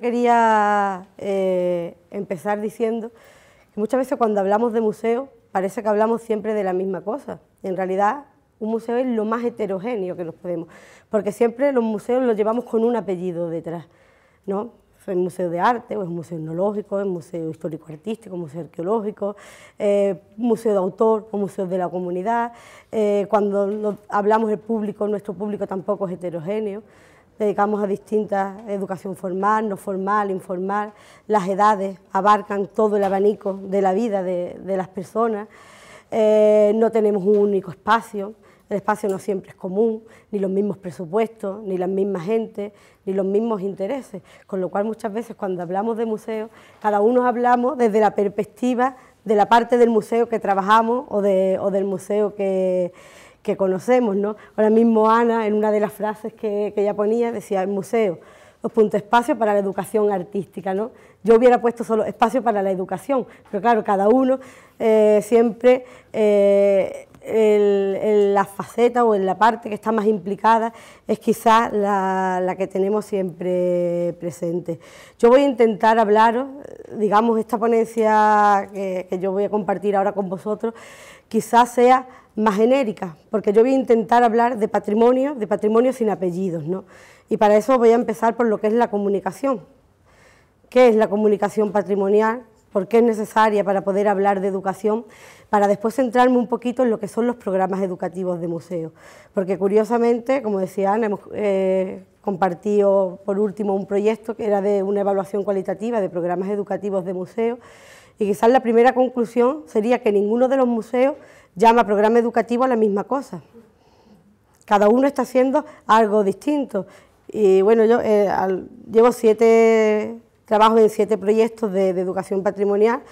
quería eh, empezar diciendo que muchas veces cuando hablamos de museo parece que hablamos siempre de la misma cosa. en realidad un museo es lo más heterogéneo que nos podemos, porque siempre los museos los llevamos con un apellido detrás, ¿no? Es un museo de arte, o es un museo etnológico, es un museo histórico-artístico, un museo arqueológico, eh, museo de autor, o museo de la comunidad. Eh, cuando hablamos del público, nuestro público tampoco es heterogéneo dedicamos a distintas educación formal, no formal, informal, las edades abarcan todo el abanico de la vida de, las personas, eh, no tenemos un único espacio, el espacio no siempre es común, ni los mismos presupuestos, ni la misma gente, ni los mismos intereses, con lo cual muchas veces cuando hablamos de museos, cada uno hablamos desde la perspectiva de la parte del museo que trabajamos o, de, o del museo que, que conocemos. ¿no? Ahora mismo Ana, en una de las frases que, ella ponía, decía el museo, dos puntos, espacio para la educación artística. ¿no? Yo hubiera puesto solo espacio para la educación, pero claro, cada uno eh, siempre eh, el, la faceta o en la parte que está más implicada es quizás la, que tenemos siempre presente. Yo voy a intentar hablaros, digamos, esta ponencia que, que yo voy a compartir ahora con vosotros, quizás sea más genérica, porque yo voy a intentar hablar de patrimonio, de patrimonio sin apellidos, ¿no? Y para eso voy a empezar por lo que es la comunicación. ¿Qué es la comunicación patrimonial? porque es necesaria para poder hablar de educación, para después centrarme un poquito en lo que son los programas educativos de museo. Porque curiosamente, como decía Ana, hemos eh, compartido por último un proyecto que era de una evaluación cualitativa de programas educativos de museo, y quizás la primera conclusión sería que ninguno de los museos llama programa educativo a la misma cosa. Cada uno está haciendo algo distinto. Y bueno, yo eh, llevo siete trabajo en siete proyectos de, educación patrimonial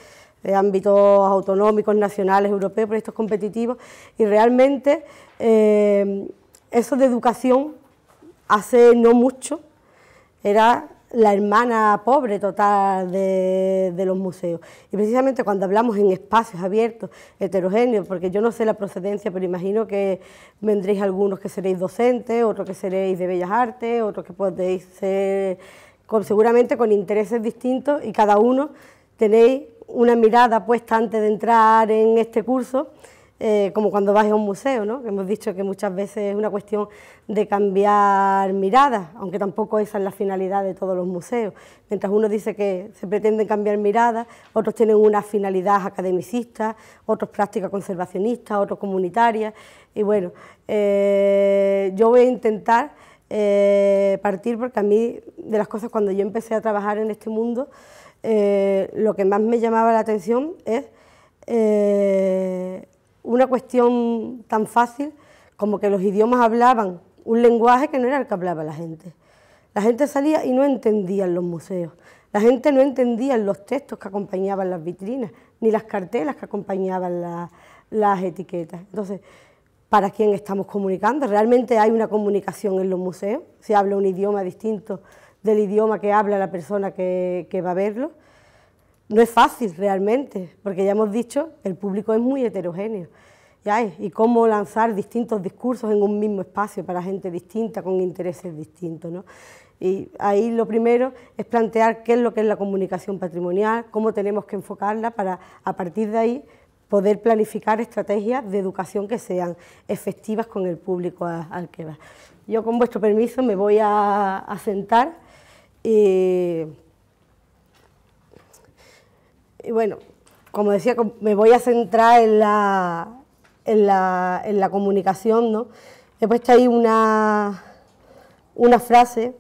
de ámbitos autonómicos, nacionales, europeos, proyectos competitivos, y realmente eh, eso de educación hace no mucho era la hermana pobre total de, de, los museos. Y precisamente cuando hablamos en espacios abiertos, heterogéneos, porque yo no sé la procedencia, pero imagino que vendréis algunos que seréis docentes, otros que seréis de bellas artes, otros que podéis ser con, seguramente con intereses distintos y cada uno tenéis una mirada puesta antes de entrar en este curso, eh, como cuando vas a un museo, ¿no? que hemos dicho que muchas veces es una cuestión de cambiar miradas, aunque tampoco esa es la finalidad de todos los museos. Mientras uno dice que se pretenden cambiar miradas, otros tienen una finalidad academicista, otros prácticas conservacionistas... otros comunitarias... y bueno, eh, yo voy a intentar eh, partir porque a mí, de las cosas cuando yo empecé a trabajar en este mundo, eh, lo que más me llamaba la atención es eh, una cuestión tan fácil como que los idiomas hablaban un lenguaje que no era el que hablaba la gente. La gente salía y no entendía los museos. La gente no entendía los textos que acompañaban las vitrinas, ni las cartelas que acompañaban las etiquetas. Entonces, para quién estamos comunicando. Realmente hay una comunicación en los museos, se habla un idioma distinto del idioma que habla la persona que, va a verlo. No es fácil realmente, porque ya hemos dicho, el público es muy heterogéneo. y cómo lanzar distintos discursos en un mismo espacio para gente distinta, con intereses distintos. Y ahí lo primero es plantear qué es lo que es la comunicación patrimonial, cómo tenemos que enfocarla para a partir de ahí poder planificar estrategias de educación que sean efectivas con el público al que va. Yo, con vuestro permiso, me voy a, sentar y, bueno, como decía, me voy a centrar en la, en la, comunicación, ¿no? He puesto ahí una, una frase,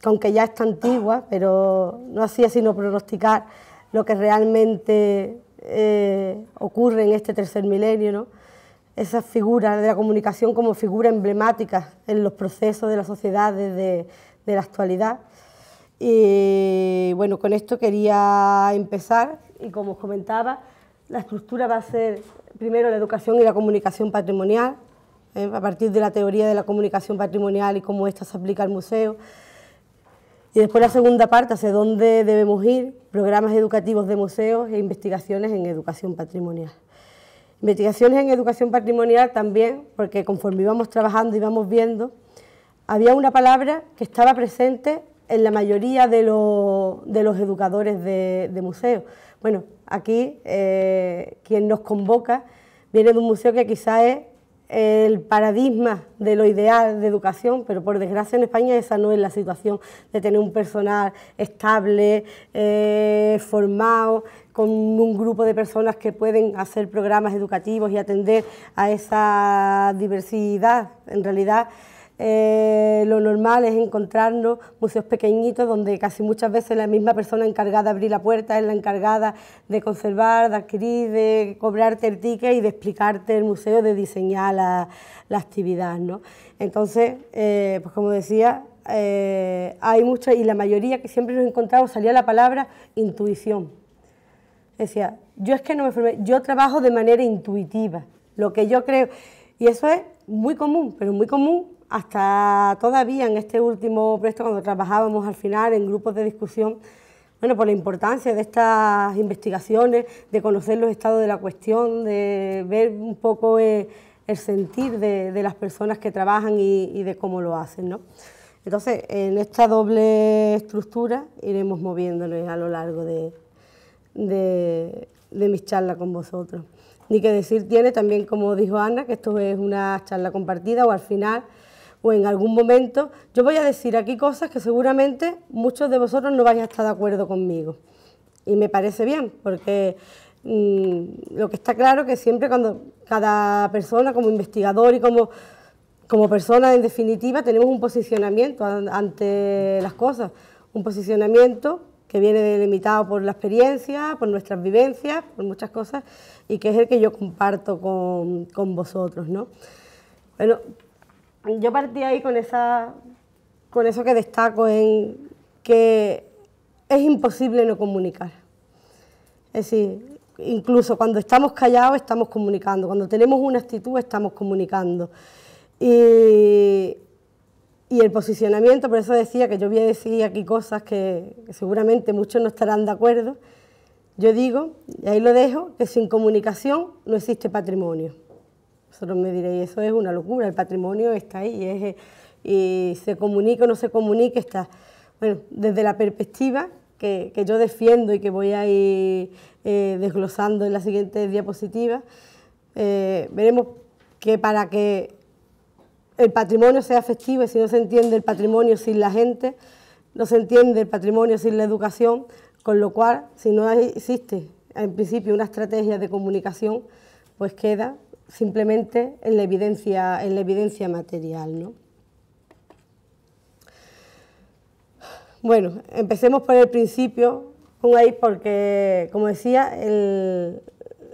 que aunque ya está antigua, pero no hacía sino pronosticar lo que realmente eh, ocurre en este tercer milenio, ¿no? esas figuras de la comunicación como figura emblemática en los procesos de la sociedad desde de la actualidad. Y bueno, con esto quería empezar y como os comentaba, la estructura va a ser primero la educación y la comunicación patrimonial, ¿eh? a partir de la teoría de la comunicación patrimonial y cómo esta se aplica al museo. Y después la segunda parte, hacia dónde debemos ir, programas educativos de museos e investigaciones en educación patrimonial. Investigaciones en educación patrimonial también, porque conforme íbamos trabajando, y íbamos viendo, había una palabra que estaba presente en la mayoría de, los, educadores de, museos. Bueno, aquí eh, quien nos convoca viene de un museo que quizá es el paradigma de lo ideal de educación, pero por desgracia en España esa no es la situación de tener un personal estable, eh, formado, con un grupo de personas que pueden hacer programas educativos y atender a esa diversidad. En realidad, eh, lo normal es encontrarnos museos pequeñitos donde casi muchas veces la misma persona encargada de abrir la puerta es la encargada de conservar, de adquirir, de cobrarte el ticket y de explicarte el museo, de diseñar la, actividad. ¿no? Entonces, eh, pues como decía, eh, hay muchas y la mayoría que siempre nos encontramos salía la palabra intuición. Decía, yo es que no me formé, yo trabajo de manera intuitiva, lo que yo creo. Y eso es muy común, pero muy común hasta todavía en este último proyecto, cuando trabajábamos al final en grupos de discusión, bueno, por la importancia de estas investigaciones, de conocer los estados de la cuestión, de ver un poco eh, el sentir de, las personas que trabajan y, de cómo lo hacen, ¿no? Entonces, en esta doble estructura iremos moviéndonos a lo largo de, de mis charlas con vosotros. Ni que decir tiene también, como dijo Ana, que esto es una charla compartida o al final o en algún momento, yo voy a decir aquí cosas que seguramente muchos de vosotros no vais a estar de acuerdo conmigo. Y me parece bien, porque mm, lo que está claro es que siempre cuando cada persona como investigador y como, como persona en definitiva tenemos un posicionamiento ante las cosas, un posicionamiento que viene delimitado por la experiencia, por nuestras vivencias, por muchas cosas, y que es el que yo comparto con, con vosotros. ¿no? Bueno, yo partí ahí con, esa, con eso que destaco en que es imposible no comunicar. Es decir, incluso cuando estamos callados estamos comunicando, cuando tenemos una actitud estamos comunicando. Y, el posicionamiento, por eso decía que yo voy a decir aquí cosas que seguramente muchos no estarán de acuerdo. Yo digo, y ahí lo dejo, que sin comunicación no existe patrimonio. Vosotros me diréis, eso es una locura, el patrimonio está ahí, eh, y se comunica o no se comunica, está. Bueno, desde la perspectiva que, yo defiendo y que voy a ir eh, desglosando en la siguiente diapositiva, eh, veremos que para que el patrimonio sea efectivo, si no se entiende el patrimonio sin la gente, no se entiende el patrimonio sin la educación, con lo cual, si no existe en principio una estrategia de comunicación, pues queda simplemente en la evidencia, material. ¿no? Bueno, empecemos por el principio, ahí porque, como decía,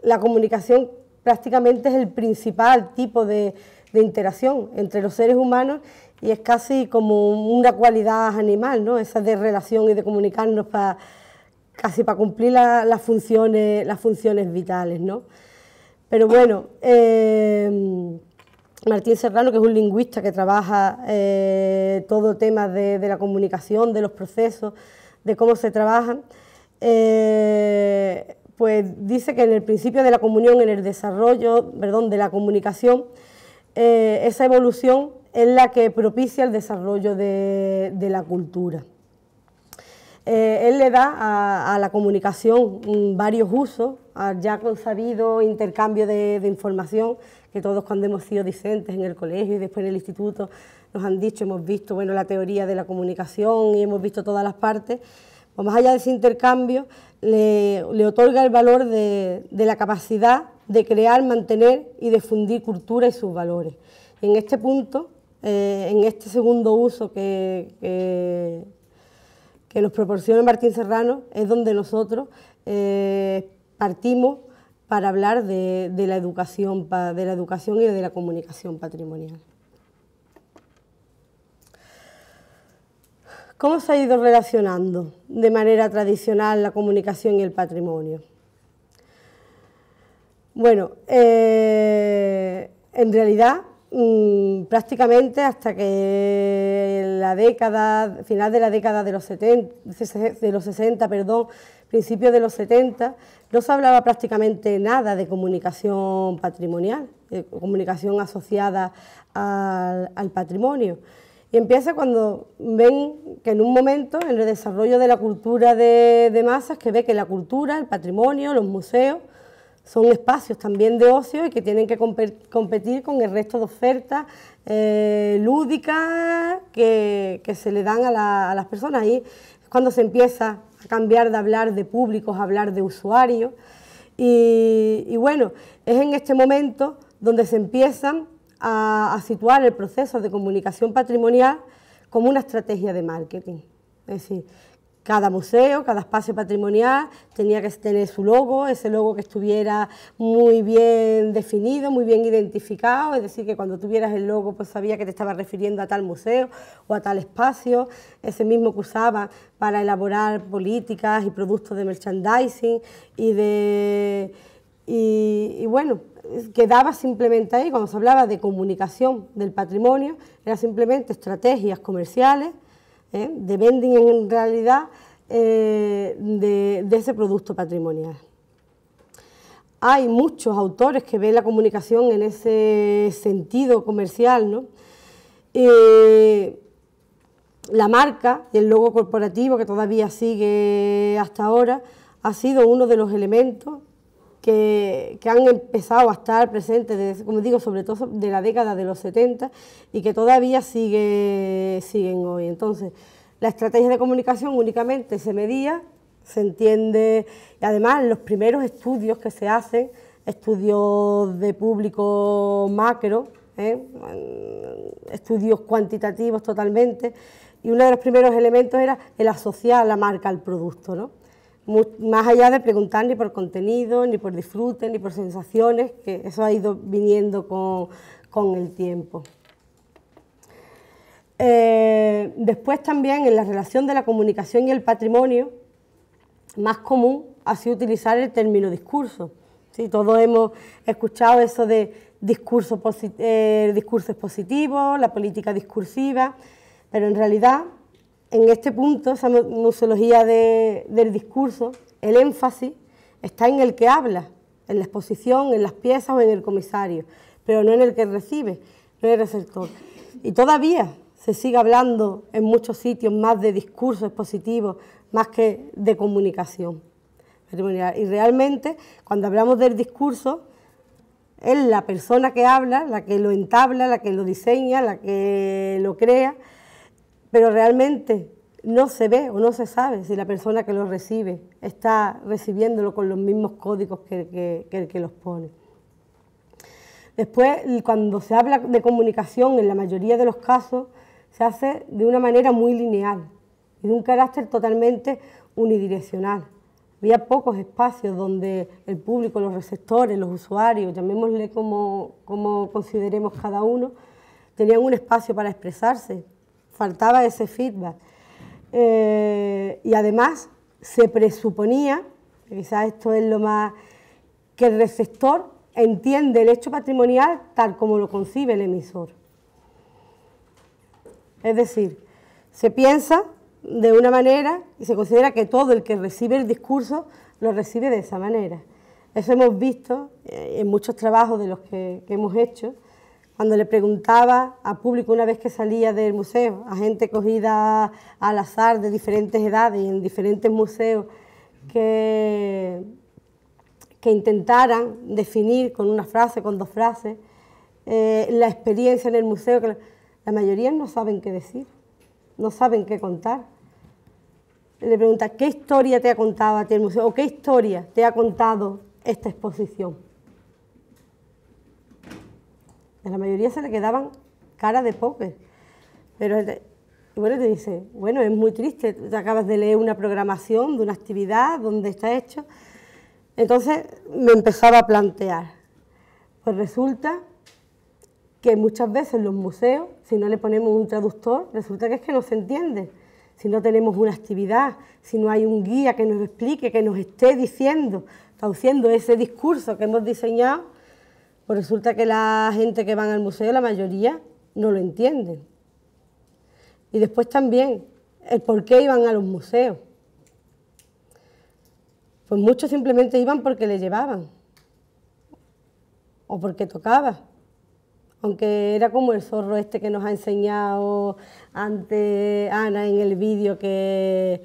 la comunicación prácticamente es el principal tipo de, interacción entre los seres humanos y es casi como una cualidad animal, ¿no? Esa de relación y de comunicarnos para casi para cumplir las, funciones, las funciones vitales, ¿no? Pero bueno, em, Martín Serrano, que es un lingüista que trabaja eh, todo tema de, la comunicación, de los procesos, de cómo se trabajan, eh, pues dice que en el principio de la comunión, en el desarrollo, perdón, de la comunicación, eh, esa evolución es la que propicia el desarrollo de la cultura. Eh, él le da a, la comunicación varios usos, ...ya con sabido intercambio de, información, que todos cuando hemos sido discentes en el colegio y después en el instituto nos han dicho, hemos visto bueno, la teoría de la comunicación y hemos visto todas las partes, pues más allá de ese intercambio, le, otorga el valor de, la capacidad de crear, mantener y difundir cultura y sus valores. En este punto, eh, en este segundo uso que que nos proporciona Martín Serrano es donde nosotros eh, partimos para hablar de, la educación, de la educación y de la comunicación patrimonial. ¿Cómo se ha ido relacionando de manera tradicional la comunicación y el patrimonio? Bueno, eh, en realidad Mm, prácticamente hasta que la década, final de la década de los, 70, de los 60, perdón, principios de los 70, no se hablaba prácticamente nada de comunicación patrimonial, de eh, comunicación asociada al, patrimonio. Y empieza cuando ven que en un momento, en el desarrollo de la cultura de masas, que ve que la cultura, el patrimonio, los museos, son espacios también de ocio y que tienen que competir con el resto de ofertas eh, lúdicas que, se le dan a, las personas. Ahí es cuando se empieza a cambiar de hablar de públicos a hablar de usuarios. Y, bueno, es en este momento donde se empiezan a, a situar el proceso de comunicación patrimonial como una estrategia de marketing. Es decir, cada museo, cada espacio patrimonial tenía que tener su logo, ese logo que estuviera muy bien definido, muy bien identificado, es decir, que cuando tuvieras el logo pues sabía que te estaba refiriendo a tal museo o a tal espacio, ese mismo que usaba para elaborar políticas y productos de merchandising y de... y, bueno, quedaba simplemente ahí, cuando se hablaba de comunicación del patrimonio, era simplemente estrategias comerciales ¿eh? dependen en realidad eh, de, ese producto patrimonial. Hay muchos autores que ven la comunicación en ese sentido comercial, eh, la marca y el logo corporativo, que todavía sigue hasta ahora, ha sido uno de los elementos que, han empezado a estar presentes, como digo, sobre todo de la década de los 70 y que todavía sigue, siguen hoy. Entonces, la estrategia de comunicación únicamente se medía, se entiende, y además los primeros estudios que se hacen, estudios de público macro, ¿eh? estudios cuantitativos totalmente, y uno de los primeros elementos era el asociar la marca al producto, ¿no? más allá de preguntar ni por contenido, ni por disfrute, ni por sensaciones, que eso ha ido viniendo con, el tiempo. Eh, después también en la relación de la comunicación y el patrimonio, más común ha sido utilizar el término discurso. ¿sí? Todos hemos escuchado eso de discurso, eh, discursos positivos, la política discursiva, pero en realidad en este punto, esa museología del discurso, el énfasis está en el que habla, en la exposición, en las piezas o en el comisario, pero no en el que recibe, no en el receptor. Y todavía se sigue hablando en muchos sitios más de discurso expositivo, más que de comunicación. Y realmente, cuando hablamos del discurso, es la persona que habla, la que lo entabla, la que lo diseña, la que lo crea, pero realmente no se ve o no se sabe si la persona que lo recibe está recibiéndolo con los mismos códigos que, el que los pone. Después, cuando se habla de comunicación, en la mayoría de los casos, se hace de una manera muy lineal y de un carácter totalmente unidireccional. Había pocos espacios donde el público, los receptores, los usuarios, llamémosle como, como consideremos cada uno, tenían un espacio para expresarse, faltaba ese feedback. Eh, y además se presuponía, quizás esto es lo más, que el receptor entiende el hecho patrimonial tal como lo concibe el emisor. Es decir, se piensa de una manera y se considera que todo el que recibe el discurso lo recibe de esa manera. Eso hemos visto eh, en muchos trabajos de los que hemos hecho, cuando le preguntaba a público una vez que salía del museo, a gente cogida al azar de diferentes edades y en diferentes museos, que, intentaran definir con una frase, con dos frases, eh, la experiencia en el museo, la, mayoría no saben qué decir, no saben qué contar le pregunta, ¿qué historia te ha contado a el museo? ¿O qué historia te ha contado esta exposición? A la mayoría se le quedaban cara de poker Pero bueno, te dice, bueno, es muy triste, te acabas de leer una programación de una actividad donde está hecho. Entonces me empezaba a plantear, pues resulta que muchas veces los museos, si no le ponemos un traductor, resulta que es que no se entiende. Si no tenemos una actividad, si no hay un guía que nos explique, que nos esté diciendo, traduciendo ese discurso que hemos diseñado, pues resulta que la gente que va al museo, la mayoría, no lo entienden. Y después también, el por qué iban a los museos. Pues muchos simplemente iban porque le llevaban, o porque tocaba, aunque era como el zorro este que nos ha enseñado antes Ana en el vídeo que,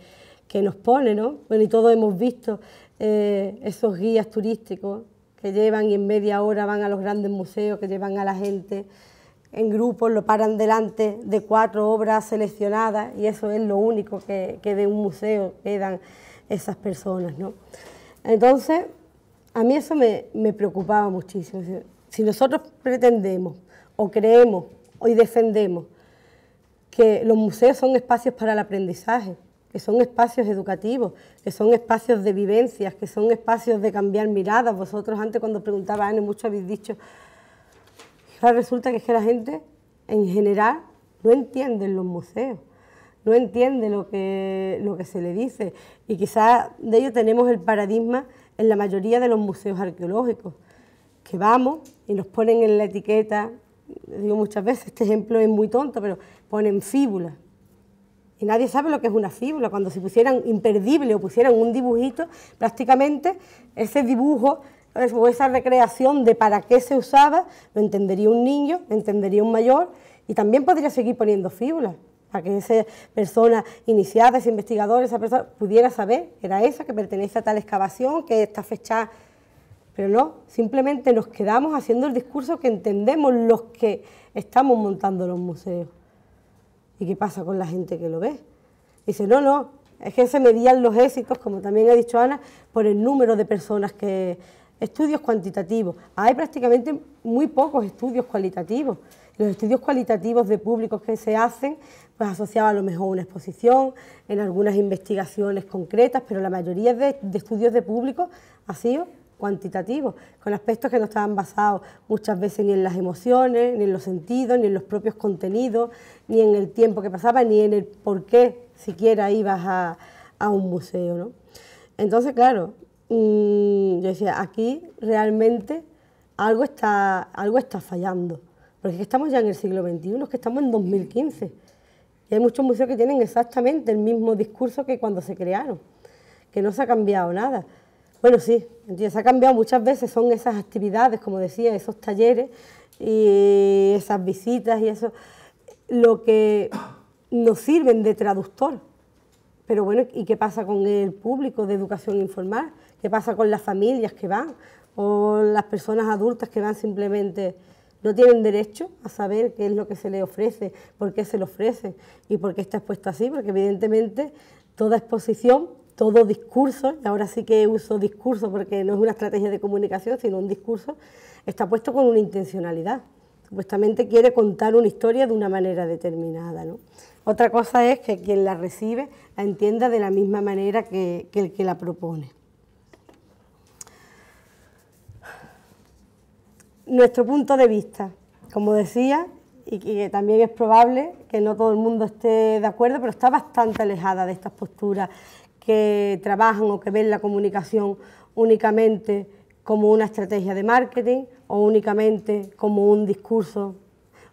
que, nos pone, ¿no? Bueno, y todos hemos visto eh, esos guías turísticos que llevan y en media hora van a los grandes museos, que llevan a la gente en grupos, lo paran delante de cuatro obras seleccionadas y eso es lo único que, de un museo quedan esas personas. Entonces, a mí eso me, preocupaba muchísimo. Si nosotros pretendemos o creemos o defendemos que los museos son espacios para el aprendizaje, que son espacios educativos, que son espacios de vivencias, que son espacios de cambiar miradas. Vosotros antes cuando preguntaba Ana mucho habéis dicho, ahora resulta que es que la gente en general no entiende los museos, no entiende lo que, lo que se le dice y quizás de ello tenemos el paradigma en la mayoría de los museos arqueológicos, que vamos y nos ponen en la etiqueta, digo muchas veces, este ejemplo es muy tonto, pero ponen fíbulas, y nadie sabe lo que es una fíbula, Cuando se pusieran imperdible o pusieran un dibujito, prácticamente ese dibujo o esa recreación de para qué se usaba, lo entendería un niño, lo entendería un mayor y también podría seguir poniendo fíbulas para que esa persona iniciada, ese investigador, esa persona pudiera saber que era esa, que pertenece a tal excavación, que está fechada. Pero no, simplemente nos quedamos haciendo el discurso que entendemos los que estamos montando los museos. ¿Y qué pasa con la gente que lo ve? Dice, no, no, es que se medían los éxitos, como también ha dicho Ana, por el número de personas que... Estudios cuantitativos. Hay prácticamente muy pocos estudios cualitativos. Los estudios cualitativos de públicos que se hacen, pues asociados a lo mejor a una exposición, en algunas investigaciones concretas, pero la mayoría de, de estudios de públicos ha sido cuantitativos, con aspectos que no estaban basados muchas veces ni en las emociones, ni en los sentidos, ni en los propios contenidos, ni en el tiempo que pasaba, ni en el por qué siquiera ibas a, un museo. Entonces, claro, mm, yo decía, aquí realmente algo está, algo está fallando, porque estamos ya en el siglo XXI, es que estamos en 2015, y hay muchos museos que tienen exactamente el mismo discurso que cuando se crearon, que no se ha cambiado nada. Bueno, sí, se ha cambiado muchas veces, son esas actividades, como decía, esos talleres y esas visitas y eso, lo que nos sirven de traductor. Pero bueno, ¿y qué pasa con el público de educación informal? ¿Qué pasa con las familias que van? ¿O las personas adultas que van simplemente no tienen derecho a saber qué es lo que se les ofrece, por qué se le ofrece y por qué está expuesto así? Porque evidentemente toda exposición todo discurso, y ahora sí que uso discurso porque no es una estrategia de comunicación, sino un discurso, está puesto con una intencionalidad. Supuestamente quiere contar una historia de una manera determinada. ¿no? Otra cosa es que quien la recibe la entienda de la misma manera que, que el que la propone. Nuestro punto de vista, como decía, y que también es probable que no todo el mundo esté de acuerdo, pero está bastante alejada de estas posturas que trabajan o que ven la comunicación únicamente como una estrategia de marketing o únicamente como un discurso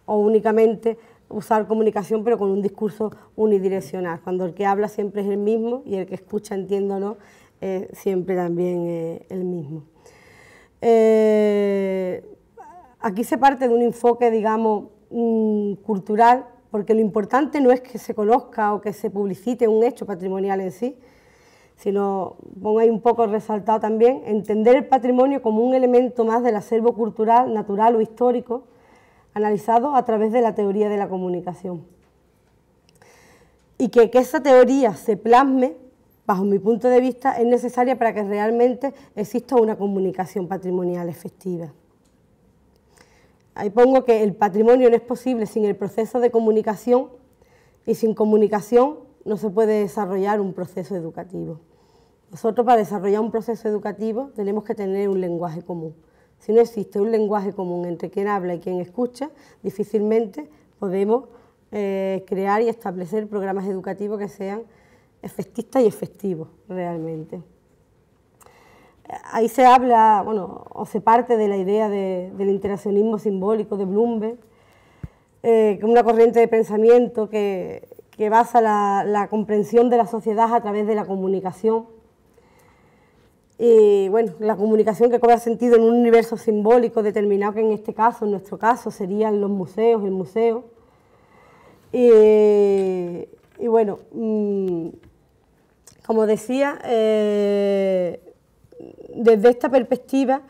o únicamente usar comunicación pero con un discurso unidireccional, cuando el que habla siempre es el mismo y el que escucha, entiéndolo, siempre también es eh, el mismo. Eh, aquí se parte de un enfoque, digamos, mm, cultural, porque lo importante no es que se conozca o que se publicite un hecho patrimonial en sí, sino pongo ahí un poco resaltado también, entender el patrimonio como un elemento más del acervo cultural, natural o histórico, analizado a través de la teoría de la comunicación. Y que, que esa teoría se plasme, bajo mi punto de vista, es necesaria para que realmente exista una comunicación patrimonial efectiva. Ahí pongo que el patrimonio no es posible sin el proceso de comunicación y sin comunicación no se puede desarrollar un proceso educativo. Nosotros para desarrollar un proceso educativo tenemos que tener un lenguaje común. Si no existe un lenguaje común entre quien habla y quien escucha, difícilmente podemos eh, crear y establecer programas educativos que sean efectistas y efectivos realmente. Ahí se habla, bueno, o se parte de la idea del interaccionismo simbólico de Bloomberg, eh, una corriente de pensamiento que que basa la, comprensión de la sociedad a través de la comunicación. Y bueno, la comunicación que cobra sentido en un universo simbólico determinado, que en este caso, en nuestro caso, serían los museos, el museo. Y, bueno, mm, como decía, eh, desde esta perspectiva,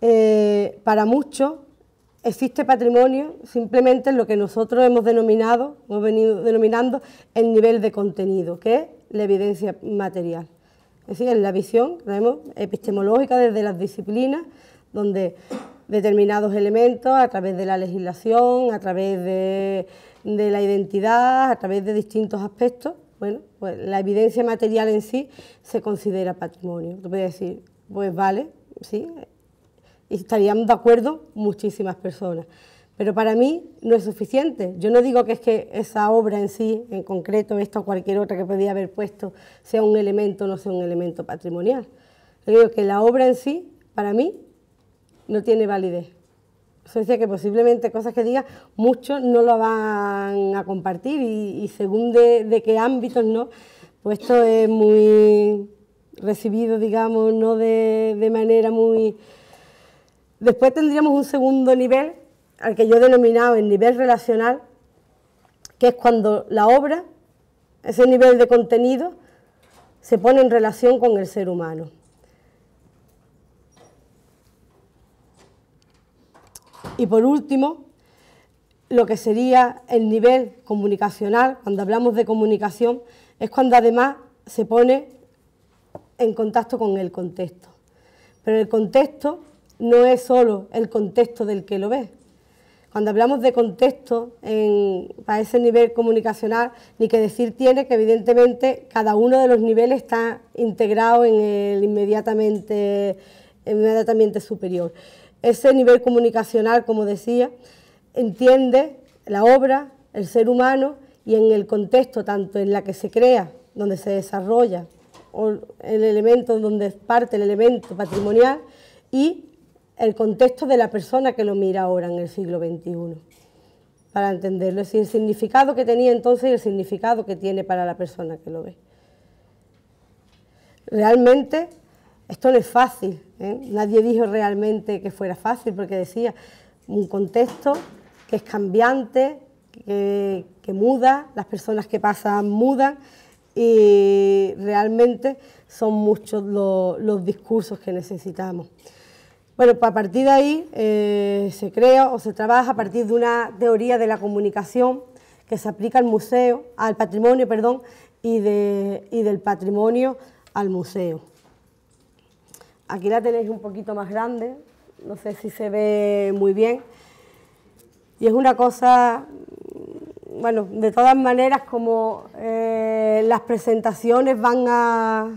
eh, para muchos, existe patrimonio, simplemente en lo que nosotros hemos denominado, hemos venido denominando el nivel de contenido, que es la evidencia material. Es decir, en la visión epistemológica desde las disciplinas, donde determinados elementos, a través de la legislación, a través de, de la identidad, a través de distintos aspectos, bueno, pues la evidencia material en sí se considera patrimonio. Tú puedes decir, pues vale, sí, estarían de acuerdo muchísimas personas. Pero para mí no es suficiente. Yo no digo que es que esa obra en sí, en concreto, esta o cualquier otra que podía haber puesto, sea un elemento o no sea un elemento patrimonial. Yo digo que la obra en sí, para mí, no tiene validez. Eso decía que posiblemente cosas que diga, muchos no lo van a compartir y, según de, qué ámbitos no, pues esto es muy recibido, digamos, no de manera muy Después tendríamos un segundo nivel, al que yo he denominado el nivel relacional, que es cuando la obra, ese nivel de contenido, se pone en relación con el ser humano. Y por último, lo que sería el nivel comunicacional, cuando hablamos de comunicación, es cuando además se pone en contacto con el contexto. Pero el contexto no es solo el contexto del que lo ve. Cuando hablamos de contexto para ese nivel comunicacional, ni que decir tiene que evidentemente cada uno de los niveles está integrado en el inmediatamente, inmediatamente superior. Ese nivel comunicacional, como decía, entiende la obra, el ser humano y en el contexto tanto en la que se crea, donde se desarrolla, o el elemento donde parte el elemento patrimonial y el contexto de la persona que lo mira ahora en el siglo XXI, para entenderlo, es decir, el significado que tenía entonces y el significado que tiene para la persona que lo ve. Realmente esto no es fácil, ¿eh? nadie dijo realmente que fuera fácil, porque decía un contexto que es cambiante, que, muda, las personas que pasan mudan y realmente son muchos los discursos que necesitamos. Bueno, pues a partir de ahí eh, se crea o se trabaja a partir de una teoría de la comunicación que se aplica al museo, al patrimonio, perdón, y, de, del patrimonio al museo. Aquí la tenéis un poquito más grande, no sé si se ve muy bien. Y es una cosa, bueno, de todas maneras, como eh, las presentaciones van a,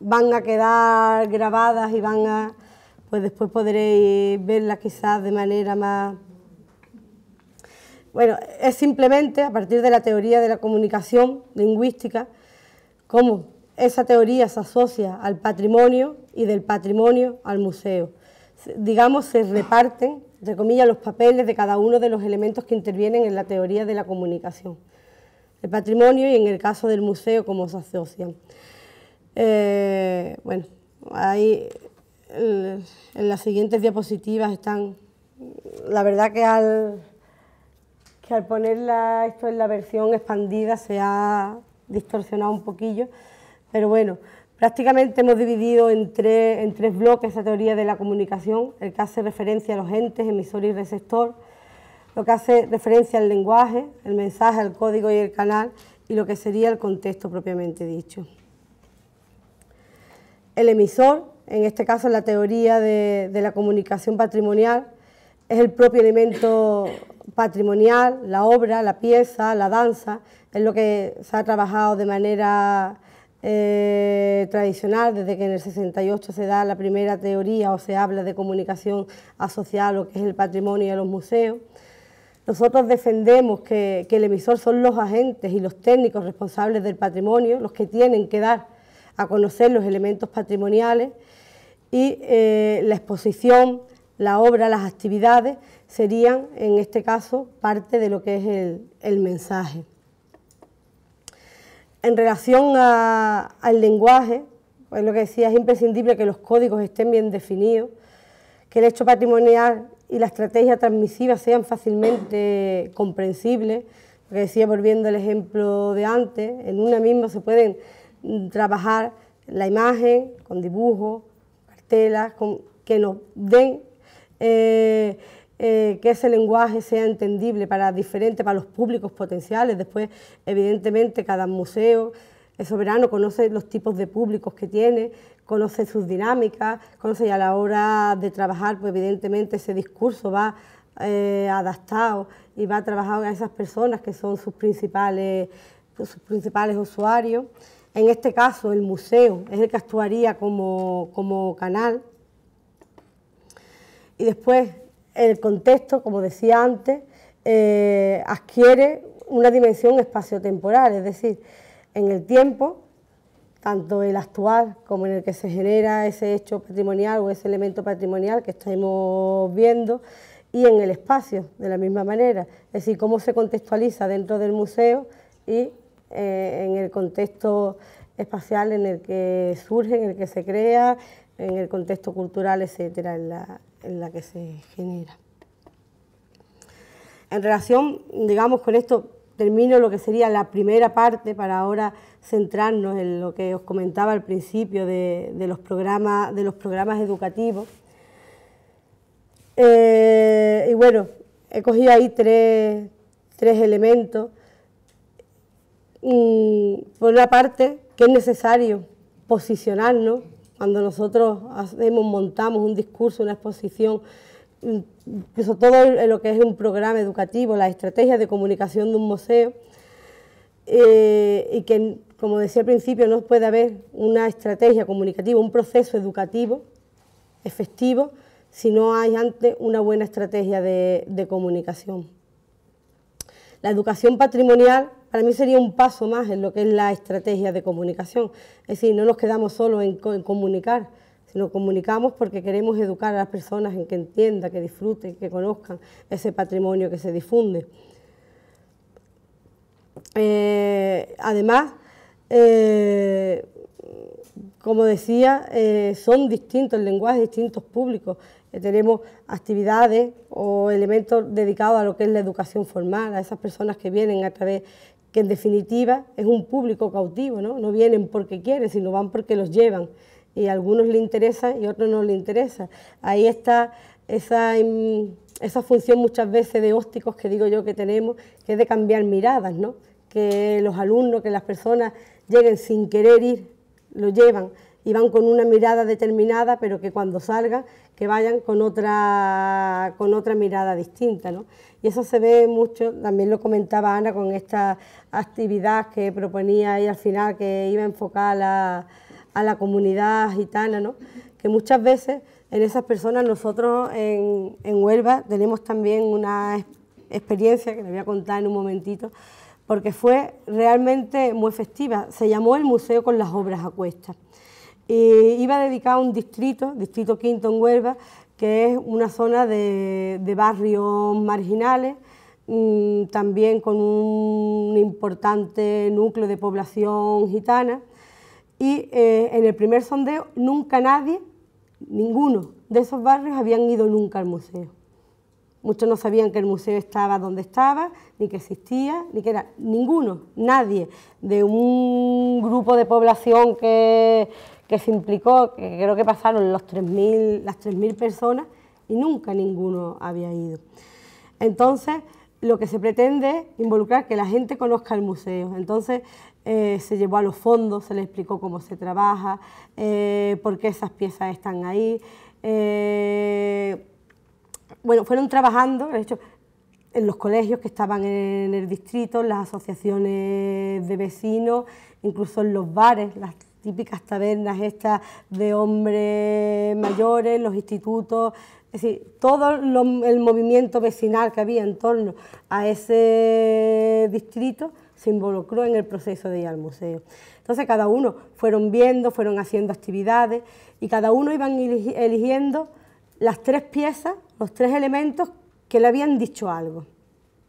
van a quedar grabadas y van a pues después podréis eh, verla quizás de manera más... Bueno, es simplemente a partir de la teoría de la comunicación lingüística, cómo esa teoría se asocia al patrimonio y del patrimonio al museo. Digamos, se reparten, entre comillas, los papeles de cada uno de los elementos que intervienen en la teoría de la comunicación. El patrimonio y en el caso del museo, cómo se asocian. Eh, bueno, ahí en las siguientes diapositivas están, la verdad que al, que al ponerla esto en la versión expandida se ha distorsionado un poquillo, pero bueno, prácticamente hemos dividido en tres, en tres bloques la teoría de la comunicación, el que hace referencia a los entes, emisor y receptor, lo que hace referencia al lenguaje, el mensaje, el código y el canal, y lo que sería el contexto propiamente dicho. El emisor en este caso la teoría de, la comunicación patrimonial, es el propio elemento patrimonial, la obra, la pieza, la danza, es lo que se ha trabajado de manera eh, tradicional, desde que en el 68 se da la primera teoría o se habla de comunicación asociada a lo que es el patrimonio y a los museos. Nosotros defendemos que el emisor son los agentes y los técnicos responsables del patrimonio, los que tienen que dar a conocer los elementos patrimoniales y eh, la exposición, la obra, las actividades serían, en este caso, parte de lo que es el, mensaje. En relación al lenguaje, pues lo que decía, es imprescindible que los códigos estén bien definidos, que el hecho patrimonial y la estrategia transmisiva sean fácilmente comprensibles. Lo que decía, volviendo al ejemplo de antes, en una misma se pueden mm, trabajar la imagen con dibujos, telas con, que nos den eh, eh, que ese lenguaje sea entendible para diferentes para los públicos potenciales. Después, evidentemente, cada museo es soberano, conoce los tipos de públicos que tiene, conoce sus dinámicas, conoce y a la hora de trabajar, pues evidentemente ese discurso va eh, adaptado y va trabajado a esas personas que son sus principales sus principales usuarios. En este caso, el museo es el que actuaría como, canal. Y después, el contexto, como decía antes, eh, adquiere una dimensión espaciotemporal, es decir, en el tiempo, tanto el actual como en el que se genera ese hecho patrimonial o ese elemento patrimonial que estamos viendo, y en el espacio, de la misma manera, es decir, cómo se contextualiza dentro del museo y eh, en el contexto espacial en el que surge, en el que se crea, en el contexto cultural, etcétera, en la, que se genera. En relación, digamos, con esto termino lo que sería la primera parte para ahora centrarnos en lo que os comentaba al principio de, los, programas, de los programas educativos. Eh, y bueno, he cogido ahí tres, tres elementos por una parte, que es necesario posicionarnos cuando nosotros hacemos, montamos un discurso, una exposición, incluso mm, todo lo que es un programa educativo, ...la estrategia de comunicación de un museo, eh, y que, como decía al principio, no puede haber una estrategia comunicativa, un proceso educativo efectivo, si no hay antes una buena estrategia de comunicación. La educación patrimonial para mí sería un paso más en lo que es la estrategia de comunicación. Es decir, no nos quedamos solo en, comunicar, sino comunicamos porque queremos educar a las personas en que entienda que disfruten, que conozcan ese patrimonio que se difunde. Eh, además, eh, como decía, eh, son distintos el lenguaje distintos públicos. tenemos actividades o elementos dedicados a lo que es la educación formal, a esas personas que vienen a través, que en definitiva es un público cautivo, ¿no? No vienen porque quieren, sino van porque los llevan. Y a algunos les interesa y a otros no les interesa. Ahí está em, esa, función muchas veces de ópticos que digo yo que tenemos, que es de cambiar miradas, ¿no? Que los alumnos, que las personas lleguen sin querer ir, lo llevan y van con una mirada determinada, pero que cuando salgan, que vayan con otra, con otra mirada distinta, ¿no? Y eso se ve mucho, también lo comentaba Ana con esta actividad que proponía y al final que iba a enfocar a la, comunidad gitana, ¿no? que muchas veces en esas personas nosotros en, Huelva tenemos también una experiencia que le voy a contar en un momentito, porque fue realmente muy festiva. Se llamó el Museo con las Obras a Cuestas. Y iba dedicado a un distrito, Distrito Quinto en Huelva, que es una zona de, barrios marginales, mm, también con un importante núcleo de población gitana. Y eh, en el primer sondeo nunca nadie, ninguno de esos barrios habían ido nunca al museo. Muchos no sabían que el museo estaba donde estaba, ni que existía, ni que era ninguno, nadie de un grupo de población que, que se implicó, que creo que pasaron los 3.000, las 3.000 personas y nunca ninguno había ido. Entonces, lo que se pretende es involucrar que la gente conozca el museo. Entonces, eh, se llevó a los fondos, se le explicó cómo se trabaja, eh, por qué esas piezas están ahí. Eh, bueno, fueron trabajando, de hecho, en los colegios que estaban en el distrito, en las asociaciones de vecinos, incluso en los bares, las, típicas tabernas estas de hombres mayores, los institutos, es decir, todo el movimiento vecinal que había en torno a ese distrito se involucró en el proceso de ir al museo. Entonces cada uno fueron viendo, fueron haciendo actividades y cada uno iban eligiendo las tres piezas, los tres elementos que le habían dicho algo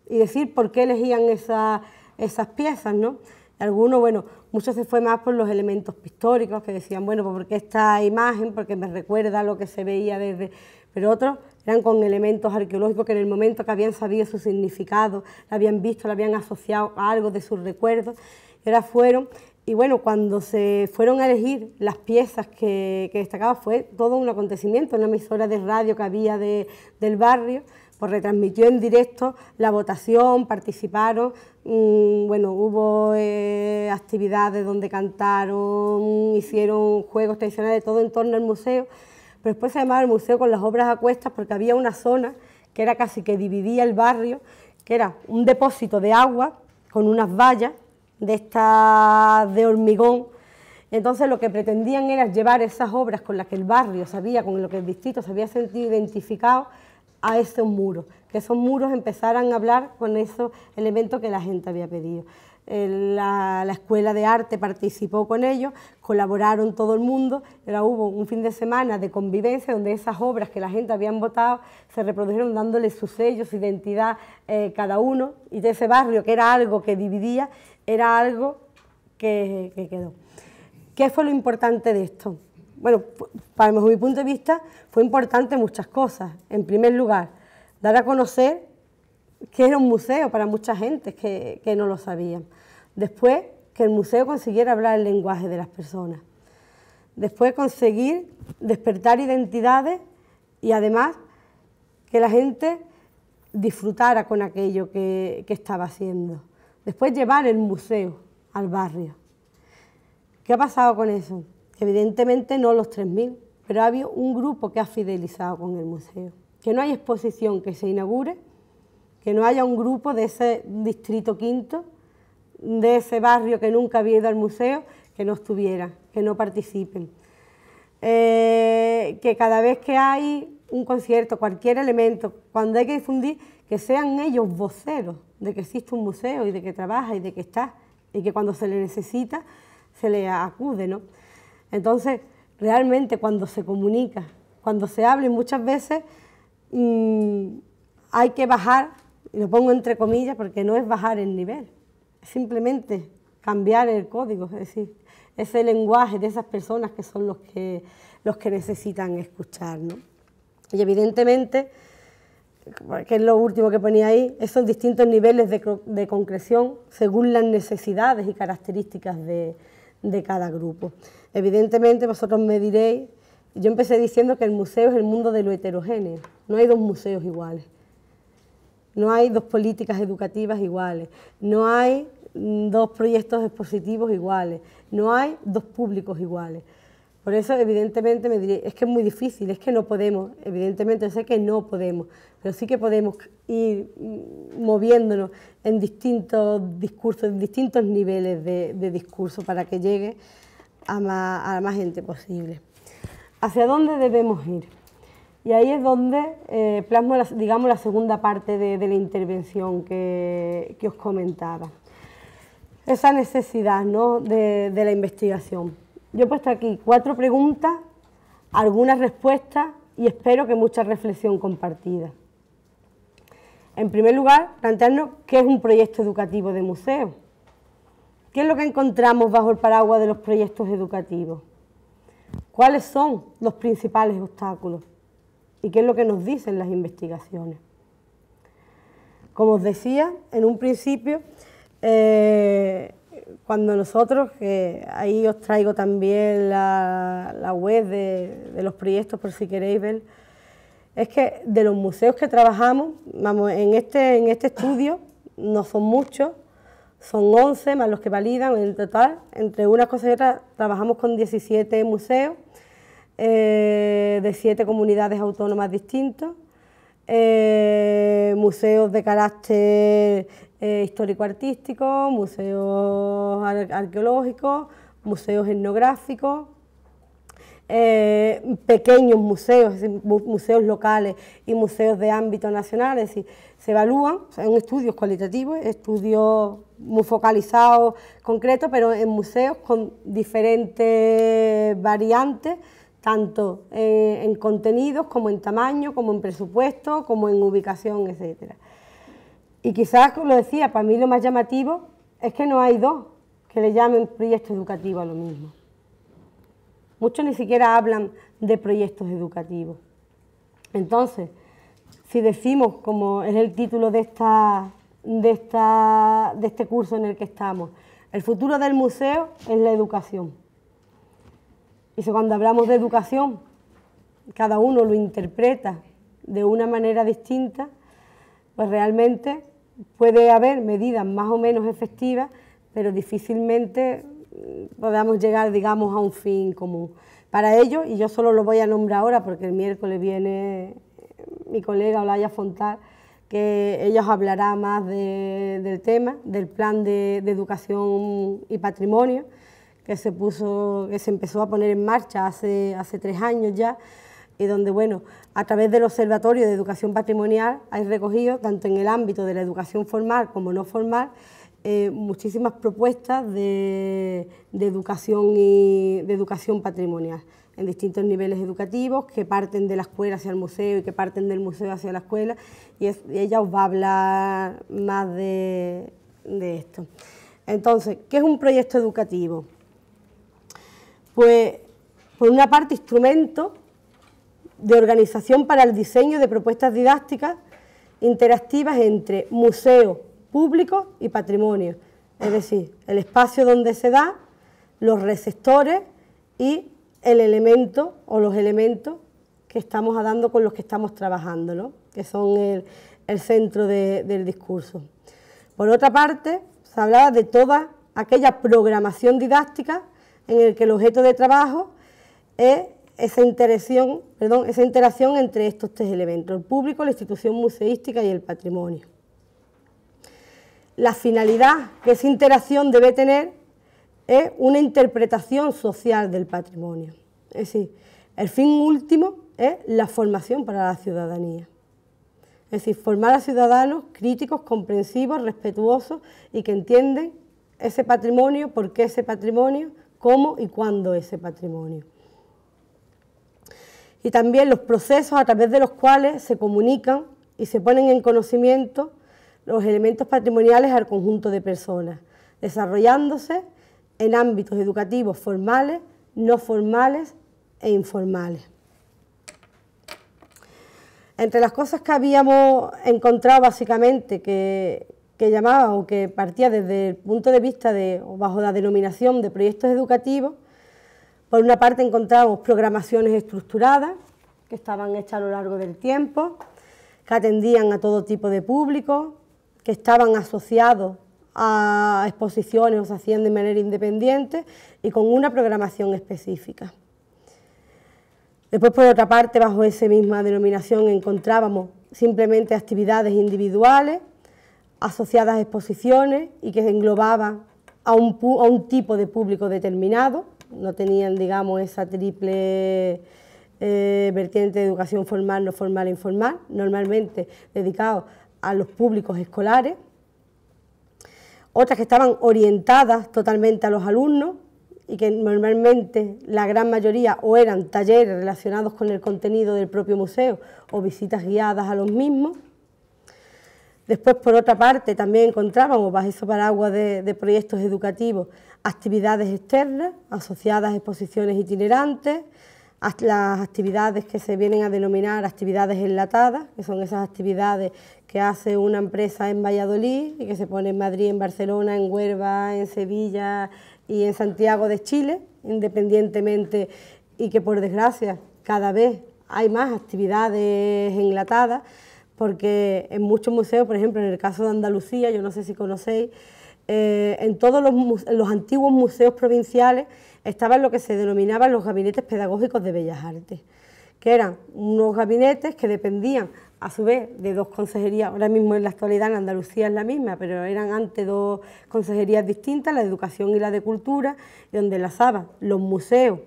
y decir por qué elegían esas piezas, ¿no? Algunos, bueno, ...muchos se fue más por los elementos pictóricos que decían, bueno, porque esta imagen, porque me recuerda lo que se veía desde... Pero otros eran con elementos arqueológicos que en el momento que habían sabido su significado, la habían visto, la habían asociado a algo de sus recuerdos, y ahora fueron... Y bueno, cuando se fueron a elegir las piezas que, destacaba, fue todo un acontecimiento, una emisora de radio que había de, del barrio, pues retransmitió en directo la votación, participaron, Mm, bueno, hubo eh, actividades donde cantaron, hicieron juegos tradicionales, todo en torno al museo, pero después se llamaba el museo con las obras a cuestas porque había una zona que era casi que dividía el barrio, que era un depósito de agua con unas vallas de estas de hormigón. Entonces lo que pretendían era llevar esas obras con las que el barrio sabía, con lo que el distrito se había sentido identificado, a esos muros, que esos muros empezaran a hablar con esos elementos que la gente había pedido. La, Escuela de Arte participó con ellos, colaboraron todo el mundo, era, hubo un fin de semana de convivencia donde esas obras que la gente habían votado se reprodujeron dándole sus sellos, su identidad eh, cada uno, y de ese barrio que era algo que dividía, era algo que quedó. ¿Qué fue lo importante de esto? bueno, para mi punto de vista, fue importante muchas cosas. En primer lugar, dar a conocer que era un museo para mucha gente que, no lo sabía. Después, que el museo consiguiera hablar el lenguaje de las personas. Después, conseguir despertar identidades y además que la gente disfrutara con aquello que, que estaba haciendo. Después, llevar el museo al barrio. ¿Qué ha pasado con eso? Evidentemente no los 3.000, pero ha habido un grupo que ha fidelizado con el museo. Que no hay exposición que se inaugure, que no haya un grupo de ese distrito quinto, de ese barrio que nunca había ido al museo, que no estuviera, que no participen. Eh, que cada vez que hay un concierto, cualquier elemento, cuando hay que difundir, que sean ellos voceros de que existe un museo y de que trabaja y de que está, y que cuando se le necesita se le acude. ¿no? Entonces, realmente cuando se comunica, cuando se habla, muchas veces mm, hay que bajar, y lo pongo entre comillas porque no es bajar el nivel, es simplemente cambiar el código, es decir, ese lenguaje de esas personas que son los que, necesitan escuchar. Y evidentemente, que es lo último que ponía ahí, esos distintos niveles de, concreción según las necesidades y características de cada grupo. Evidentemente vosotros me diréis, yo empecé diciendo que el museo es el mundo de lo heterogéneo, no hay dos museos iguales, no hay dos políticas educativas iguales, no hay mm, dos proyectos expositivos iguales, no hay dos públicos iguales. Por eso, evidentemente, me diréis, es que es muy difícil, es que no podemos, evidentemente, sé que no podemos, pero sí que podemos ir mm, moviéndonos en distintos discursos, en distintos niveles de, de discurso para que llegue a la más gente posible. ¿Hacia dónde debemos ir? Y ahí es donde eh, plasmo, la, digamos, la segunda parte de, la intervención que, os comentaba. Esa necesidad ¿no? de, de, la investigación. Yo he puesto aquí cuatro preguntas, algunas respuestas y espero que mucha reflexión compartida. En primer lugar, plantearnos qué es un proyecto educativo de museo. ¿Qué es lo que encontramos bajo el paraguas de los proyectos educativos? ¿Cuáles son los principales obstáculos? ¿Y qué es lo que nos dicen las investigaciones? Como os decía en un principio, eh, cuando nosotros, ahí os traigo también la, web de, de, los proyectos por si queréis ver, es que de los museos que trabajamos, vamos, en este, en este estudio no son muchos, son 11 más los que validan en total. Entre unas cosas y otras trabajamos con 17 museos eh, de 7 comunidades autónomas distintas, eh, museos de carácter eh, histórico-artístico, museos arqueológicos, museos etnográficos. Eh, pequeños museos, museos locales y museos de ámbito nacional, es decir, se evalúan, son estudios cualitativos, estudios muy focalizados, concretos, pero en museos con diferentes variantes, tanto eh, en, contenidos como en tamaño, como en presupuesto, como en ubicación, etcétera. Y quizás, como lo decía, para mí lo más llamativo es que no hay dos que le llamen proyecto educativo a lo mismo. Muchos ni siquiera hablan de proyectos educativos. Entonces, si decimos, como es el título de, esta, de, de este curso en el que estamos, el futuro del museo es la educación. Y si cuando hablamos de educación, cada uno lo interpreta de una manera distinta, pues realmente puede haber medidas más o menos efectivas, pero difícilmente podamos llegar, digamos, a un fin común. Para ello, y yo solo lo voy a nombrar ahora porque el miércoles viene eh, mi colega Olaya Fontal que ella hablará más del tema, del plan de, educación y patrimonio que se puso, que se empezó a poner en marcha hace, hace tres años ya, y donde, bueno, a través del Observatorio de Educación Patrimonial hay recogido, tanto en el ámbito de la educación formal como no formal, eh, muchísimas propuestas de, educación y, de educación patrimonial en distintos niveles educativos que parten de la escuela hacia el museo y que parten del museo hacia la escuela y, ella os va a hablar más de, de esto. Entonces, ¿qué es un proyecto educativo? Pues, por una parte, instrumento de organización para el diseño de propuestas didácticas interactivas entre museo, público y patrimonio, es decir, el espacio donde se da, los receptores y el elemento o los elementos que estamos dando con los que estamos trabajando, que son el, centro del discurso. Por otra parte, se hablaba de toda aquella programación didáctica en el que el objeto de trabajo es esa interacción, perdón, esa interacción entre estos tres elementos, el público, la institución museística y el patrimonio la finalidad que esa interacción debe tener es una interpretación social del patrimonio. Es decir, el fin último es la formación para la ciudadanía. Es decir, formar a ciudadanos críticos, comprensivos, respetuosos y que entienden ese patrimonio, por qué ese patrimonio, cómo y cuándo ese patrimonio. Y también los procesos a través de los cuales se comunican y se ponen en conocimiento los elementos patrimoniales al conjunto de personas, desarrollándose en ámbitos educativos formales, no formales e informales. Entre las cosas que habíamos encontrado básicamente que, llamaba o que partía desde el punto de vista de, o bajo la denominación de proyectos educativos, por una parte encontramos programaciones estructuradas que estaban hechas a lo largo del tiempo, que atendían a todo tipo de público, que estaban asociados a exposiciones o se hacían de manera independiente y con una programación específica. Después, por otra parte, bajo esa misma denominación encontrábamos simplemente actividades individuales asociadas a exposiciones y que englobaban a un, tipo de público determinado, no tenían, digamos, esa triple eh, vertiente de educación formal, no formal e informal, normalmente dedicados a los públicos escolares, otras que estaban orientadas totalmente a los alumnos y que normalmente la gran mayoría o eran talleres relacionados con el contenido del propio museo o visitas guiadas a los mismos. Después, por otra parte, también encontrábamos, bajo ese paraguas de, de proyectos educativos, actividades externas asociadas a exposiciones itinerantes, las actividades que se vienen a denominar actividades enlatadas, que son esas actividades que hace una empresa en Valladolid y que se pone en Madrid, en Barcelona, en Huelva, en Sevilla y en Santiago de Chile, independientemente, y que por desgracia cada vez hay más actividades enlatadas, porque en muchos museos, por ejemplo, en el caso de Andalucía, yo no sé si conocéis, eh, en todos los, los antiguos museos provinciales estaban lo que se denominaban los gabinetes pedagógicos de bellas artes, que eran unos gabinetes que dependían a su vez de dos consejerías, ahora mismo en la actualidad en Andalucía es la misma, pero eran antes dos consejerías distintas, la de educación y la de cultura, donde enlazaban los museos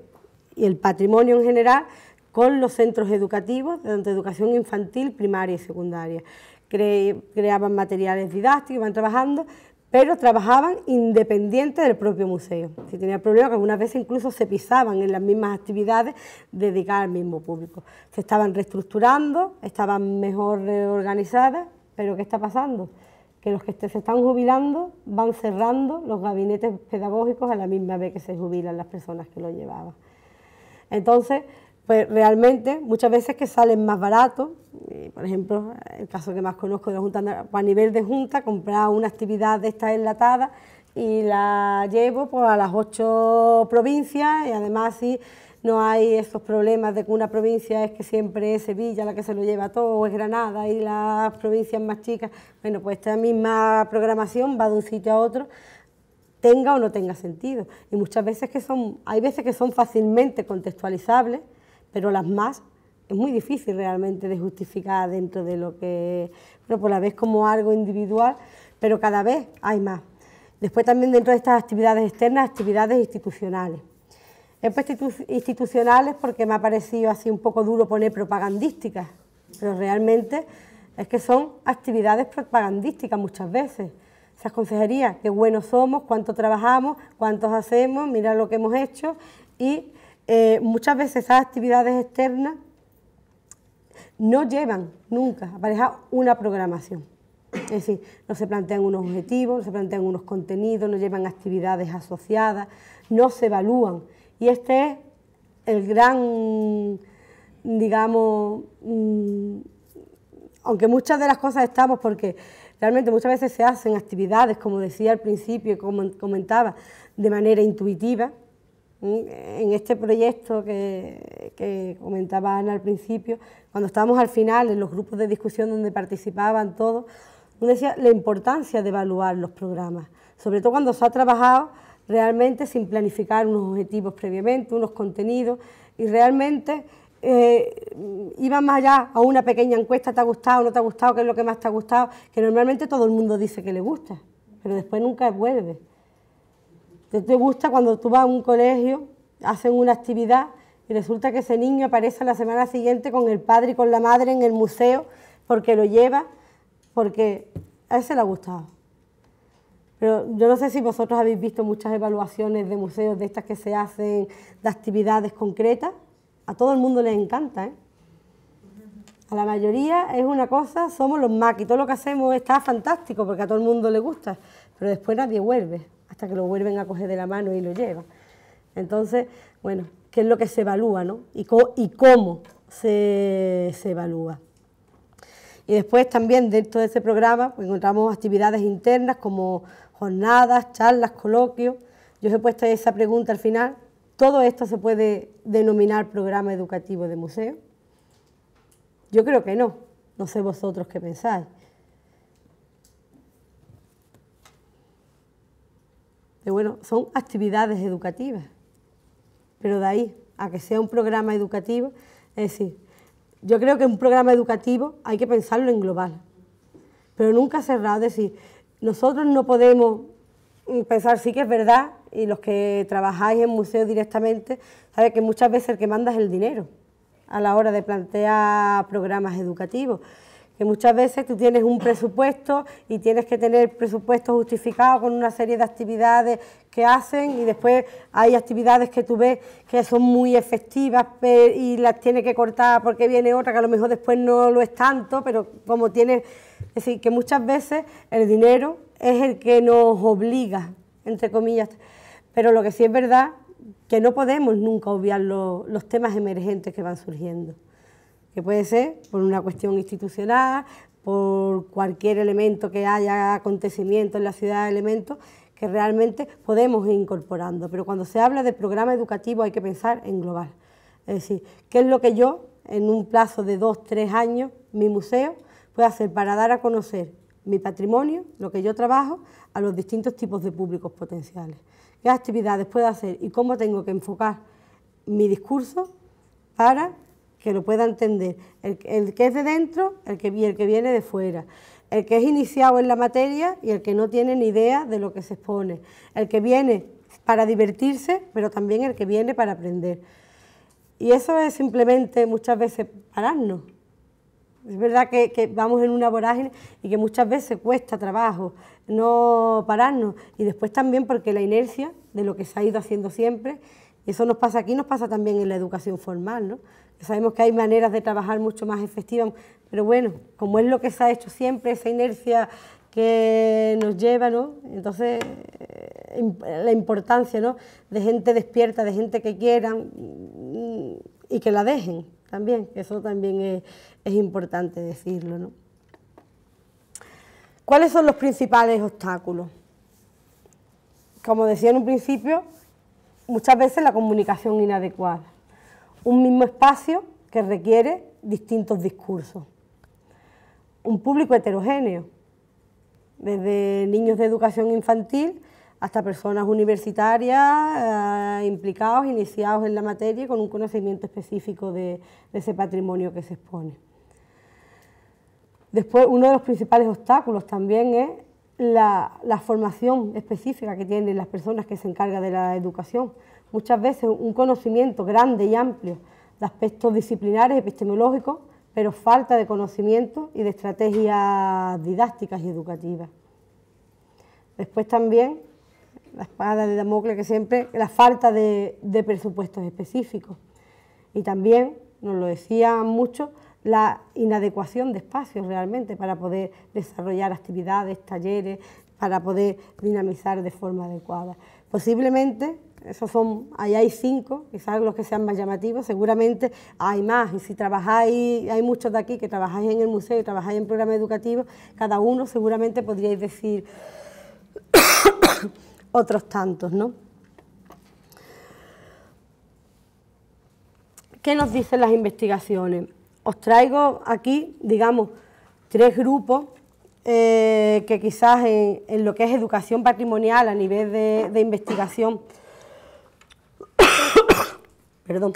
y el patrimonio en general con los centros educativos, tanto educación infantil, primaria y secundaria. creaban materiales didácticos, iban trabajando, pero trabajaban independiente del propio museo. Si tenía problema que algunas veces incluso se pisaban en las mismas actividades dedicadas al mismo público. Se estaban reestructurando, estaban mejor organizadas, pero ¿qué está pasando? Que los que se están jubilando van cerrando los gabinetes pedagógicos a la misma vez que se jubilan las personas que los llevaban. Entonces, pues realmente muchas veces que salen más baratos, eh, por ejemplo, el caso que más conozco de la Junta, a nivel de Junta, comprar una actividad de estas enlatadas y la llevo pues, a las ocho provincias y además si no hay esos problemas de que una provincia es que siempre es Sevilla la que se lo lleva todo, es Granada y las provincias más chicas. Bueno, pues esta misma programación va de un sitio a otro, tenga o no tenga sentido. Y muchas veces que son, hay veces que son fácilmente contextualizables, pero las más es muy difícil realmente de justificar dentro de lo que, por pues la vez como algo individual, pero cada vez hay más. Después también dentro de estas actividades externas, actividades institucionales. ...es institucionales porque me ha parecido así un poco duro poner propagandísticas, pero realmente es que son actividades propagandísticas muchas veces. Esas consejerías, qué buenos somos, cuánto trabajamos, cuántos hacemos, mira lo que hemos hecho y eh, muchas veces esas actividades externas no llevan nunca a pareja una programación. Es decir, no se plantean unos objetivos, no se plantean unos contenidos, no llevan actividades asociadas, no se evalúan. Y este es el gran, digamos, mm, aunque muchas de las cosas estamos porque realmente muchas veces se hacen actividades, como decía al principio y como comentaba, de manera intuitiva, ¿eh? en este proyecto que, comentaba Ana al principio, cuando estábamos al final en los grupos de discusión donde participaban todos, uno decía la importancia de evaluar los programas, sobre todo cuando se ha trabajado realmente sin planificar unos objetivos previamente, unos contenidos, y realmente eh, iba más allá a una pequeña encuesta, ¿te ha gustado o no te ha gustado? ¿Qué es lo que más te ha gustado? Que normalmente todo el mundo dice que le gusta, pero después nunca vuelve te gusta cuando tú vas a un colegio, hacen una actividad y resulta que ese niño aparece la semana siguiente con el padre y con la madre en el museo porque lo lleva, porque a ese le ha gustado. Pero yo no sé si vosotros habéis visto muchas evaluaciones de museos de estas que se hacen, de actividades concretas. A todo el mundo les encanta, ¿eh? A la mayoría es una cosa, somos los mac y todo lo que hacemos está fantástico porque a todo el mundo le gusta, pero después nadie vuelve hasta que lo vuelven a coger de la mano y lo llevan. Entonces, bueno, ¿qué es lo que se evalúa, Y, cómo se, se evalúa. Y después también dentro de ese programa pues, encontramos actividades internas como jornadas, charlas, coloquios. Yo os he puesto esa pregunta al final. Todo esto se puede denominar programa educativo de museo. Yo creo que no, no sé vosotros qué pensáis. bueno, son actividades educativas. Pero de ahí a que sea un programa educativo, es decir, yo creo que un programa educativo hay que pensarlo en global, pero nunca cerrado. Es decir, nosotros no podemos pensar, sí que es verdad, y los que trabajáis en museos directamente, sabéis que muchas veces el que manda es el dinero a la hora de plantear programas educativos que muchas veces tú tienes un presupuesto y tienes que tener presupuesto justificado con una serie de actividades que hacen y después hay actividades que tú ves que son muy efectivas eh, y las tienes que cortar porque viene otra que a lo mejor después no lo es tanto, pero como tienes... Es decir, que muchas veces el dinero es el que nos obliga, entre comillas, pero lo que sí es verdad que no podemos nunca obviar los temas emergentes que van surgiendo que puede ser por una cuestión institucional, por cualquier elemento que haya acontecimiento en la ciudad, elementos que realmente podemos ir incorporando. Pero cuando se habla de programa educativo hay que pensar en global. Es decir, ¿qué es lo que yo, en un plazo de dos, tres años, mi museo puede hacer para dar a conocer mi patrimonio, lo que yo trabajo, a los distintos tipos de públicos potenciales? ¿Qué actividades puedo hacer y cómo tengo que enfocar mi discurso para que lo pueda entender el, que es de dentro el que, y el que viene de fuera, el que es iniciado en la materia y el que no tiene ni idea de lo que se expone, el que viene para divertirse, pero también el que viene para aprender. Y eso es simplemente muchas veces pararnos. Es verdad que, que, vamos en una vorágine y que muchas veces cuesta trabajo no pararnos. Y después también porque la inercia de lo que se ha ido haciendo siempre, eso nos pasa aquí, nos pasa también en la educación formal, ¿no? sabemos que hay maneras de trabajar mucho más efectivas, pero bueno, como es lo que se ha hecho siempre, esa inercia que nos lleva, ¿no? Entonces, eh, la importancia, De gente despierta, de gente que quieran y que la dejen también, eso también es, importante decirlo, ¿no? ¿Cuáles son los principales obstáculos? Como decía en un principio, muchas veces la comunicación inadecuada un mismo espacio que requiere distintos discursos. Un público heterogéneo, desde niños de educación infantil hasta personas universitarias eh, implicados, iniciados en la materia y con un conocimiento específico de, ese patrimonio que se expone. Después, uno de los principales obstáculos también es la, formación específica que tienen las personas que se encargan de la educación muchas veces un conocimiento grande y amplio de aspectos disciplinares, epistemológicos, pero falta de conocimiento y de estrategias didácticas y educativas. Después también la espada de Damocles, que siempre la falta de, presupuestos específicos. Y también, nos lo decían mucho, la inadecuación de espacios realmente para poder desarrollar actividades, talleres, para poder dinamizar de forma adecuada. Posiblemente esos son, ahí hay cinco, quizás los que sean más llamativos, seguramente hay más, y si trabajáis, hay muchos de aquí que trabajáis en el museo y trabajáis en programas educativos, cada uno seguramente podríais decir otros tantos, ¿no? ¿Qué nos dicen las investigaciones? Os traigo aquí, digamos, tres grupos eh, que quizás en, lo que es educación patrimonial a nivel de investigación Perdón.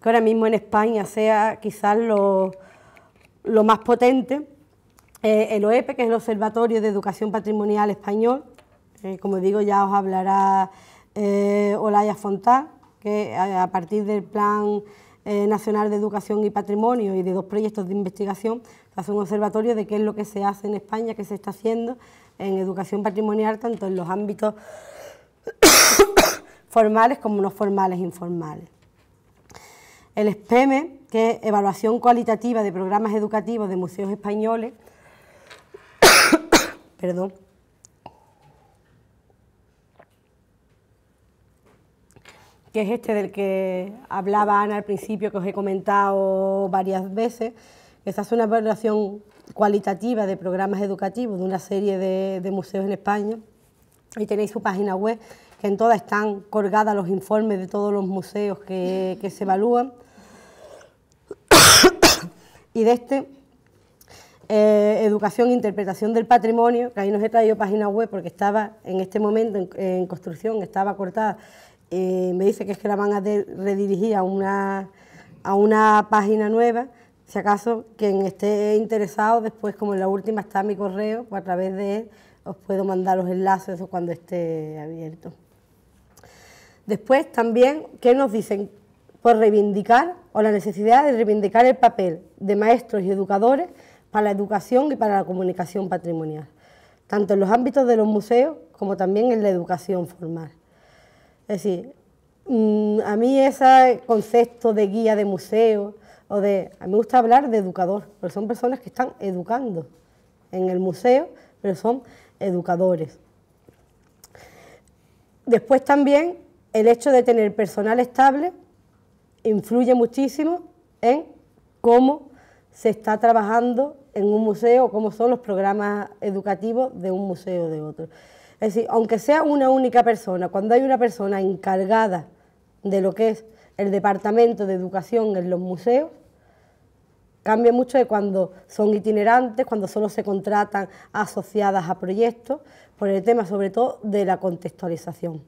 que ahora mismo en España sea quizás lo, más potente, eh, el OEP, que es el Observatorio de Educación Patrimonial Español, eh, como digo, ya os hablará eh, Olaya Fontá, que a partir del Plan Nacional de Educación y Patrimonio y de dos proyectos de investigación ...hace un observatorio de qué es lo que se hace en España, qué se está haciendo en educación patrimonial, tanto en los ámbitos formales como los formales, e informales. El SPEME, que es Evaluación Cualitativa de Programas Educativos de Museos Españoles, perdón, que es este del que hablaba Ana al principio, que os he comentado varias veces, esta es una evaluación cualitativa de programas educativos de una serie de, museos en España y tenéis su página web, que en todas están colgadas los informes de todos los museos que, se evalúan. y de este, eh, Educación e Interpretación del Patrimonio, que ahí nos he traído página web porque estaba en este momento en, construcción, estaba cortada, ...y me dice que es que la van a redirigir a una, a una página nueva si acaso quien esté interesado, después como en la última está mi correo, a través de él os puedo mandar los enlaces cuando esté abierto. Después también, ¿qué nos dicen? Por reivindicar o la necesidad de reivindicar el papel de maestros y educadores para la educación y para la comunicación patrimonial, tanto en los ámbitos de los museos como también en la educación formal. Es decir, mm, a mí ese concepto de guía de museo, o de, me gusta hablar de educador, pero son personas que están educando en el museo, pero son educadores. Después también el hecho de tener personal estable influye muchísimo en cómo se está trabajando en un museo, cómo son los programas educativos de un museo o de otro. Es decir, aunque sea una única persona, cuando hay una persona encargada de lo que es el departamento de educación en los museos, Cambia mucho de cuando son itinerantes, cuando solo se contratan asociadas a proyectos, por el tema sobre todo de la contextualización.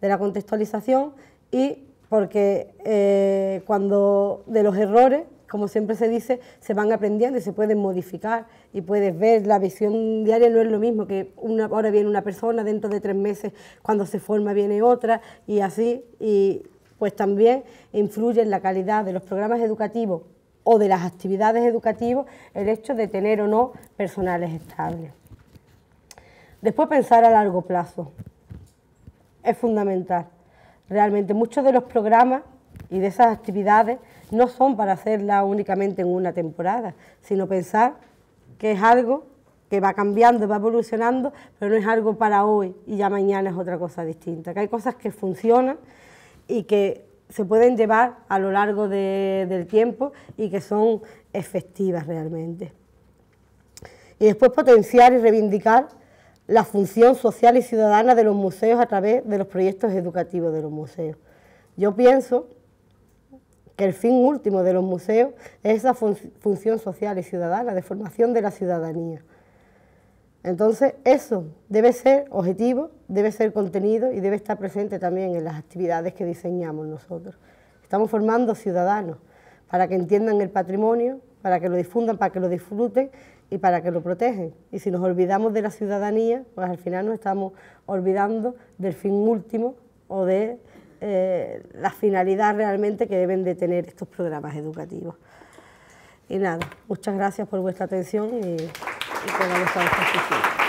De la contextualización y porque eh, cuando de los errores, como siempre se dice, se van aprendiendo y se pueden modificar y puedes ver, la visión diaria no es lo mismo que ahora viene una persona, dentro de tres meses cuando se forma viene otra y así, y pues también influye en la calidad de los programas educativos o de las actividades educativas el hecho de tener o no personales estables. Después pensar a largo plazo. Es fundamental. Realmente muchos de los programas y de esas actividades no son para hacerlas únicamente en una temporada, sino pensar que es algo que va cambiando, va evolucionando, pero no es algo para hoy y ya mañana es otra cosa distinta, que hay cosas que funcionan y que se pueden llevar a lo largo del tiempo y que son efectivas realmente. Y después potenciar y reivindicar la función social y ciudadana de los museos a través de los proyectos educativos de los museos. Yo pienso que el fin último de los museos es esa función social y ciudadana, de formación de la ciudadanía. Entonces, eso debe ser objetivo, debe ser contenido y debe estar presente también en las actividades que diseñamos nosotros. Estamos formando ciudadanos para que entiendan el patrimonio, para que lo difundan, para que lo disfruten y para que lo protegen. Y si nos olvidamos de la ciudadanía, pues al final nos estamos olvidando del fin último o de eh, la finalidad realmente que deben de tener estos programas educativos. Y nada, muchas gracias por vuestra atención. Y... いかがなさいましたでしょうか。